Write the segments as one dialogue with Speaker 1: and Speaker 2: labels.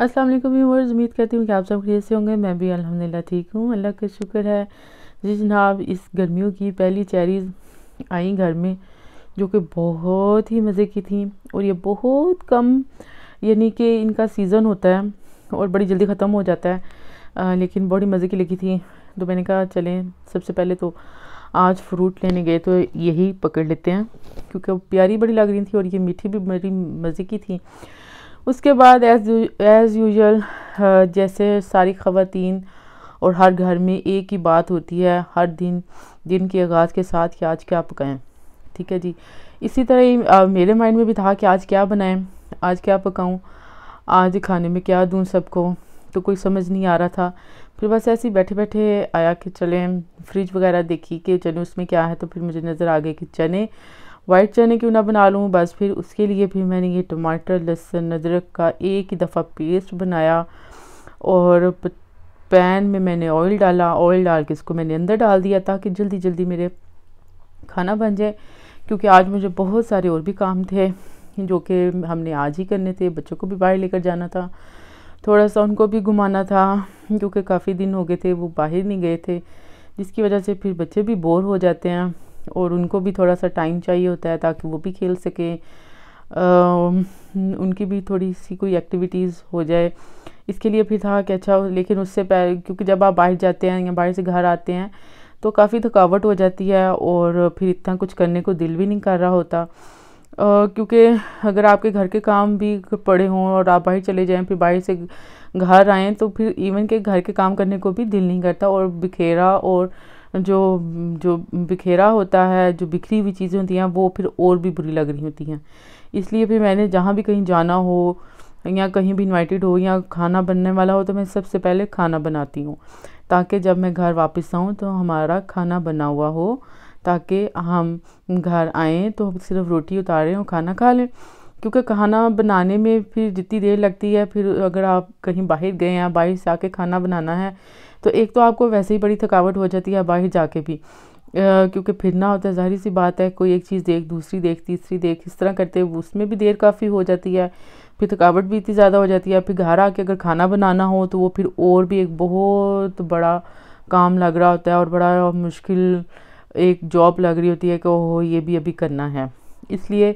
Speaker 1: अस्सलाम वालेकुम व्यूअर्स उम्मीद करती हूँ कि आप सब खरीद से होंगे मैं भी अल्हम्दुलिल्लाह ठीक हूँ अल्लाह का शुक्र है जी जनाब इस गर्मियों की पहली चेरीज़ आई घर में जो कि बहुत ही मज़े की थी और ये बहुत कम यानी कि इनका सीज़न होता है और बड़ी जल्दी ख़त्म हो जाता है आ, लेकिन बड़ी मज़े की लगी थी तो मैंने कहा चलें सबसे पहले तो आज फ्रूट लेने गए तो यही पकड़ लेते हैं क्योंकि प्यारी बड़ी लग रही थी और ये मीठी भी बड़ी मज़े की थी उसके बाद एज़ एज़ यूजल जैसे सारी ख़वान और हर घर में एक ही बात होती है हर दिन दिन के आगाज़ के साथ कि आज क्या पकाएं ठीक है जी इसी तरह ही uh, मेरे माइंड में भी था कि आज क्या बनाएं आज क्या पकाऊं आज खाने में क्या दूं सबको तो कोई समझ नहीं आ रहा था फिर बस ऐसे ही बैठे बैठे आया कि चलें फ्रिज वगैरह देखी कि चलें उसमें क्या है तो फिर मुझे नज़र आ गया कि चने वाइट चने क्यों ना बना लूँ बस फिर उसके लिए भी मैंने ये टमाटर लहसुन अदरक का एक ही दफ़ा पेस्ट बनाया और पैन में मैंने ऑयल डाला ऑयल डाल के इसको मैंने अंदर डाल दिया ताकि जल्दी जल्दी मेरे खाना बन जाए क्योंकि आज मुझे बहुत सारे और भी काम थे जो कि हमने आज ही करने थे बच्चों को भी बाहर लेकर जाना था थोड़ा सा उनको भी घुमाना था क्योंकि काफ़ी दिन हो गए थे वो बाहर नहीं गए थे जिसकी वजह से फिर बच्चे भी बोर हो जाते हैं और उनको भी थोड़ा सा टाइम चाहिए होता है ताकि वो भी खेल सकें उनकी भी थोड़ी सी कोई एक्टिविटीज़ हो जाए इसके लिए फिर था कि अच्छा लेकिन उससे पहले क्योंकि जब आप बाहर जाते हैं या बाहर से घर आते हैं तो काफ़ी थकावट हो जाती है और फिर इतना कुछ करने को दिल भी नहीं कर रहा होता क्योंकि अगर आपके घर के काम भी पड़े हों और आप बाहर चले जाएँ फिर बाहर से घर आएँ तो फिर इवन के घर के काम करने को भी दिल नहीं करता और बिखेरा और जो जो बिखेरा होता है जो बिखरी हुई चीज़ें होती हैं वो फिर और भी बुरी लग रही होती हैं इसलिए फिर मैंने जहाँ भी कहीं जाना हो या कहीं भी इन्वाइटेड हो या खाना बनने वाला हो तो मैं सबसे पहले खाना बनाती हूँ ताकि जब मैं घर वापस आऊँ तो हमारा खाना बना हुआ हो ताकि हम घर आएँ तो सिर्फ रोटी उतारें और खाना खा लें क्योंकि खाना बनाने में फिर जितनी देर लगती है फिर अगर आप कहीं बाहर गए हैं बाहर से आके खाना बनाना है तो एक तो आपको वैसे ही बड़ी थकावट हो जाती है बाहर जाके भी क्योंकि फिरना होता है ज़ाहिर सी बात है कोई एक चीज़ देख दूसरी देख तीसरी देख इस तरह करते उसमें भी देर काफ़ी हो जाती है फिर थकावट भी इतनी ज़्यादा हो जाती है फिर घर आके अगर खाना बनाना हो तो वो फिर और भी एक बहुत बड़ा काम लग रहा होता है और बड़ा मुश्किल एक जॉब लग रही होती है कि ओह ये भी अभी करना है इसलिए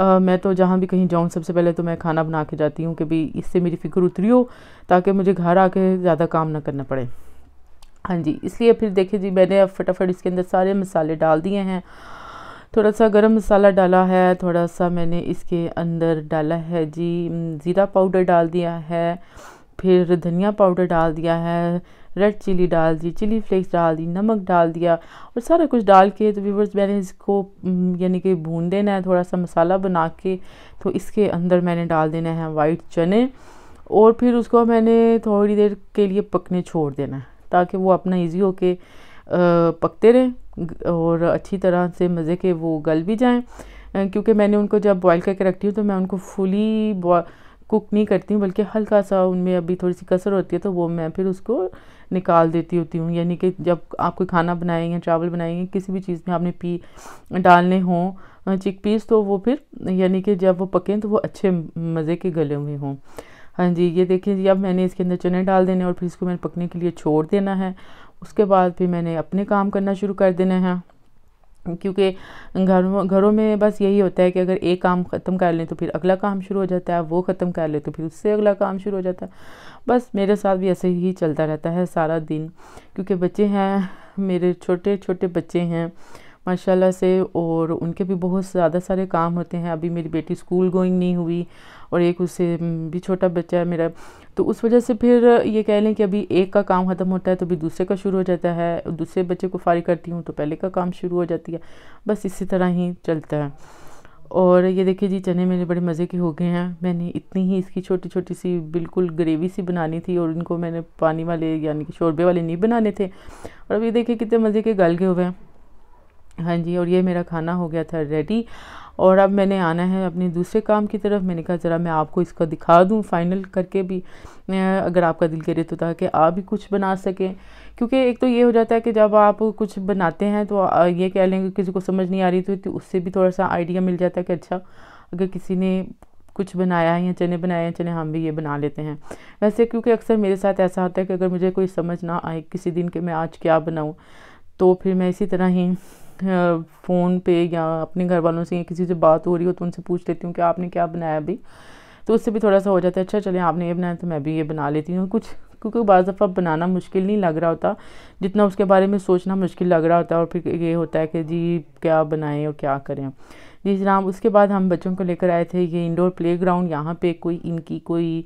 Speaker 1: Uh, मैं तो जहाँ भी कहीं जाऊँ सबसे पहले तो मैं खाना बना के जाती हूँ कि भाई इससे मेरी फ़िक्र उतरी हो ताकि मुझे घर आके ज़्यादा काम ना करना पड़े हाँ जी इसलिए फिर देखिए जी मैंने अब फटाफट इसके अंदर सारे मसाले डाल दिए हैं थोड़ा सा गरम मसाला डाला है थोड़ा सा मैंने इसके अंदर डाला है जी ज़ीरा पाउडर डाल दिया है फिर धनिया पाउडर डाल दिया है रेड चिली डाल दी चिली फ्लेक्स डाल दी नमक डाल दिया और सारा कुछ डाल के तो व्यूवर्स मैंने इसको यानी कि भून देना है थोड़ा सा मसाला बना के तो इसके अंदर मैंने डाल देना है वाइट चने और फिर उसको मैंने थोड़ी देर के लिए पकने छोड़ देना है ताकि वो अपना इजी के पकते रहें और अच्छी तरह से मज़े के वो गल भी जाएँ क्योंकि मैंने उनको जब बॉयल करके रखती हूँ तो मैं उनको फुली कुक नहीं करती हूँ बल्कि हल्का सा उनमें अभी थोड़ी सी कसर होती है तो वो मैं फिर उसको निकाल देती होती हूँ यानी कि जब आप कोई खाना बनाएंगे चावल बनाएंगे किसी भी चीज़ में आपने पी डालने हों चिक पीस तो वो फिर यानी कि जब वो पकें तो वो अच्छे मज़े के गले हुए हों हाँ जी ये देखें जी अब मैंने इसके अंदर चने डाल देने और फिर इसको मैंने पकने के लिए छोड़ देना है उसके बाद फिर मैंने अपने काम करना शुरू कर देना है क्योंकि घरों घरों में बस यही होता है कि अगर एक काम ख़त्म कर लें तो फिर अगला काम शुरू हो जाता है वो ख़त्म कर लें तो फिर उससे अगला काम शुरू हो जाता है बस मेरे साथ भी ऐसे ही चलता रहता है सारा दिन क्योंकि बच्चे हैं मेरे छोटे छोटे बच्चे हैं माशाल्लाह से और उनके भी बहुत ज़्यादा सारे काम होते हैं अभी मेरी बेटी स्कूल गोइंग नहीं हुई और एक उससे भी छोटा बच्चा है मेरा तो उस वजह से फिर ये कह लें कि अभी एक का काम ख़त्म होता है तो भी दूसरे का शुरू हो जाता है दूसरे बच्चे को फारिग करती हूँ तो पहले का काम शुरू हो जाती है बस इसी तरह ही चलता है और ये देखिए जी चने मेरे बड़े मज़े के हो गए हैं मैंने इतनी ही इसकी छोटी छोटी सी बिल्कुल ग्रेवी सी बनानी थी और इनको मैंने पानी वाले यानी कि शोरबे वाले नहीं बनाने थे और अब ये देखिए कितने मज़े के गल गए हुए हैं हाँ जी और ये मेरा खाना हो गया था रेडी और अब मैंने आना है अपने दूसरे काम की तरफ मैंने कहा ज़रा मैं आपको इसका दिखा दूँ फाइनल करके भी अगर आपका दिल करे तो ताकि आप भी कुछ बना सकें क्योंकि एक तो ये हो जाता है कि जब आप कुछ बनाते हैं तो ये कह लेंगे किसी को समझ नहीं आ रही थी तो, तो उससे भी थोड़ा सा आइडिया मिल जाता है कि अच्छा अगर किसी ने कुछ बनाया है या चने बनाए हैं चने हम भी ये बना लेते हैं वैसे क्योंकि अक्सर मेरे साथ ऐसा होता है कि अगर मुझे कोई समझ ना आए किसी दिन कि मैं आज क्या बनाऊँ तो फिर मैं इसी तरह ही फ़ोन पे या अपने घर वालों से या किसी से बात हो रही हो तो उनसे पूछ लेती हूँ कि आपने क्या बनाया अभी तो उससे भी थोड़ा सा हो जाता है अच्छा चले आपने ये बनाया तो मैं भी ये बना लेती हूँ कुछ क्योंकि बज़ दफ़ा बनाना मुश्किल नहीं लग रहा होता जितना उसके बारे में सोचना मुश्किल लग रहा होता है और फिर ये होता है कि जी क्या बनाएं और क्या करें जी जनाब उसके बाद हम बच्चों को लेकर आए थे ये इंडोर प्ले ग्राउंड यहाँ पर कोई इनकी कोई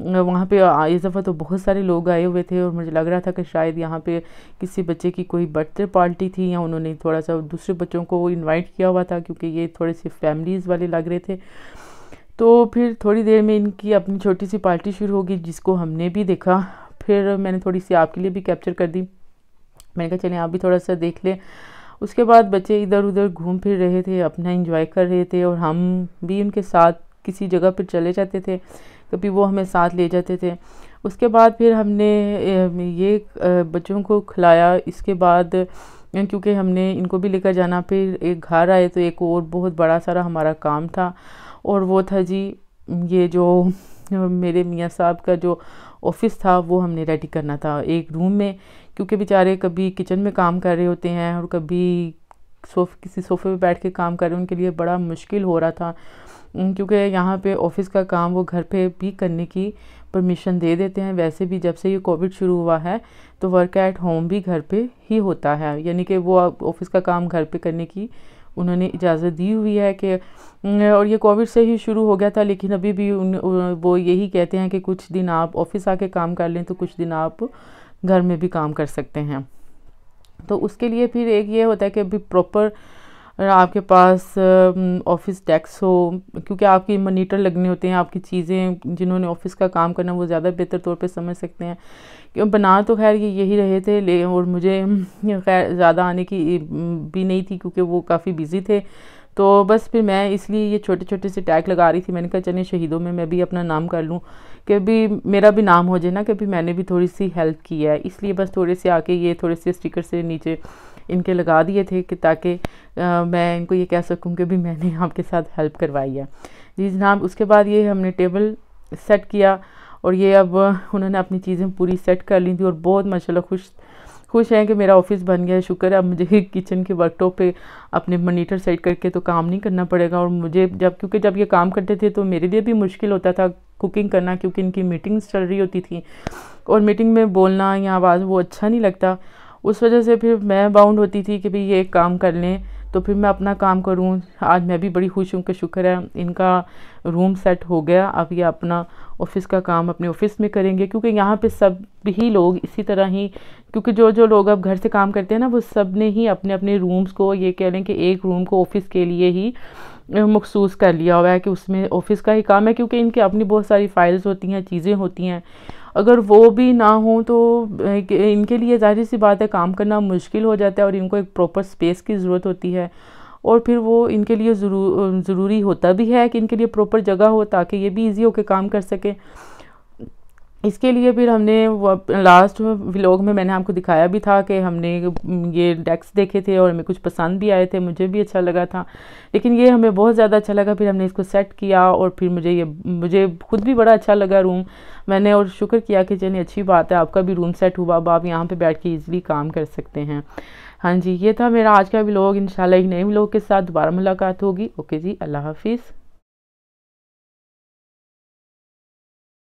Speaker 1: वहाँ पे इस दफ़ा तो बहुत सारे लोग आए हुए थे और मुझे लग रहा था कि शायद यहाँ पे किसी बच्चे की कोई बर्थडे पार्टी थी या उन्होंने थोड़ा सा दूसरे बच्चों को इनवाइट किया हुआ था क्योंकि ये थोड़े से फैमिलीज़ वाले लग रहे थे तो फिर थोड़ी देर में इनकी अपनी छोटी सी पार्टी शुरू होगी जिसको हमने भी देखा फिर मैंने थोड़ी सी आपके लिए भी कैप्चर कर दी मैंने कहा चलें आप भी थोड़ा सा देख लें उसके बाद बच्चे इधर उधर घूम फिर रहे थे अपना इंजॉय कर रहे थे और हम भी उनके साथ किसी जगह पर चले जाते थे कभी वो हमें साथ ले जाते थे उसके बाद फिर हमने ये बच्चों को खिलाया इसके बाद क्योंकि हमने इनको भी लेकर जाना फिर एक घर आए तो एक और बहुत बड़ा सारा हमारा काम था और वो था जी ये जो मेरे मियाँ साहब का जो ऑफिस था वो हमने रेडी करना था एक रूम में क्योंकि बेचारे कभी किचन में काम कर रहे होते हैं और कभी सोफ किसी सोफे पे बैठ के काम कर रहे हैं उनके लिए बड़ा मुश्किल हो रहा था क्योंकि यहाँ पे ऑफिस का काम वो घर पे भी करने की परमिशन दे देते हैं वैसे भी जब से ये कोविड शुरू हुआ है तो वर्क एट होम भी घर पे ही होता है यानी कि वो ऑफिस का काम घर पे करने की उन्होंने इजाज़त दी हुई है कि और ये कोविड से ही शुरू हो गया था लेकिन अभी भी उन वो यही कहते हैं कि कुछ दिन आप ऑफिस आके काम कर लें तो कुछ दिन आप घर में भी काम कर सकते हैं तो उसके लिए फिर एक ये होता है कि अभी प्रॉपर आपके पास ऑफिस टैक्स हो क्योंकि आपके मनीटर लगने होते हैं आपकी चीज़ें जिन्होंने ऑफिस का काम करना वो ज़्यादा बेहतर तौर पे समझ सकते हैं क्यों बना तो खैर ये यही रहे थे ले और मुझे खैर ज़्यादा आने की भी नहीं थी क्योंकि वो काफ़ी बिज़ी थे तो बस फिर मैं इसलिए ये छोटे छोटे से टैग लगा रही थी मैंने कहा चले शहीदों में मैं भी अपना नाम कर लूँ कि भी मेरा भी नाम हो जाए ना कि भी मैंने भी थोड़ी सी हेल्प की है इसलिए बस थोड़े से आके ये थोड़े से स्टिकर से नीचे इनके लगा दिए थे कि ताकि मैं इनको ये कह सकूँ कि भी मैंने आपके साथ हेल्प करवाई है जी जनाब उसके बाद ये हमने टेबल सेट किया और ये अब उन्होंने अपनी चीज़ें पूरी सेट कर ली थी और बहुत माशाल्लाह खुश खुश हैं कि मेरा ऑफिस बन गया है शुक्र है अब मुझे किचन के वर्कटॉप पे अपने मोनीटर सेट करके तो काम नहीं करना पड़ेगा और मुझे जब क्योंकि जब ये काम करते थे तो मेरे लिए भी मुश्किल होता था कुकिंग करना क्योंकि इनकी मीटिंग्स चल रही होती थी और मीटिंग में बोलना या आवाज़ वो अच्छा नहीं लगता उस वजह से फिर मैं बाउंड होती थी कि भाई ये एक काम कर लें तो फिर मैं अपना काम करूँ आज मैं भी बड़ी खुश हूँ कि शुक्र है इनका रूम सेट हो गया अब ये अपना ऑफिस का काम अपने ऑफिस में करेंगे क्योंकि यहाँ पे सब ही लोग इसी तरह ही क्योंकि जो जो लोग अब घर से काम करते हैं ना वो सब ने ही अपने अपने रूम्स को ये कह लें कि एक रूम को ऑफिस के लिए ही मखसूस कर लिया हुआ है कि उसमें ऑफिस का ही काम है क्योंकि इनके अपनी बहुत सारी फाइल्स होती हैं चीज़ें होती हैं अगर वो भी ना हो तो इनके लिए जाहिर सी बात है काम करना मुश्किल हो जाता है और इनको एक प्रॉपर स्पेस की ज़रूरत होती है और फिर वो इनके लिए ज़रूरी होता भी है कि इनके लिए प्रॉपर जगह हो ताकि ये भी ईजी होकर काम कर सकें इसके लिए फिर हमने लास्ट व्लॉग में मैंने आपको दिखाया भी था कि हमने ये डेस्क देखे थे और हमें कुछ पसंद भी आए थे मुझे भी अच्छा लगा था लेकिन ये हमें बहुत ज़्यादा अच्छा लगा फिर हमने इसको सेट किया और फिर मुझे ये मुझे खुद भी बड़ा अच्छा लगा रूम मैंने और शुक्र किया कि चलिए अच्छी बात है आपका भी रूम सेट हुआ अब आप यहाँ पर बैठ के ईज़िली काम कर सकते हैं हाँ जी ये था मेरा आज का व्लॉग शाला एक नए व्लॉग के साथ दोबारा मुलाकात होगी ओके जी अल्लाह हाफिज़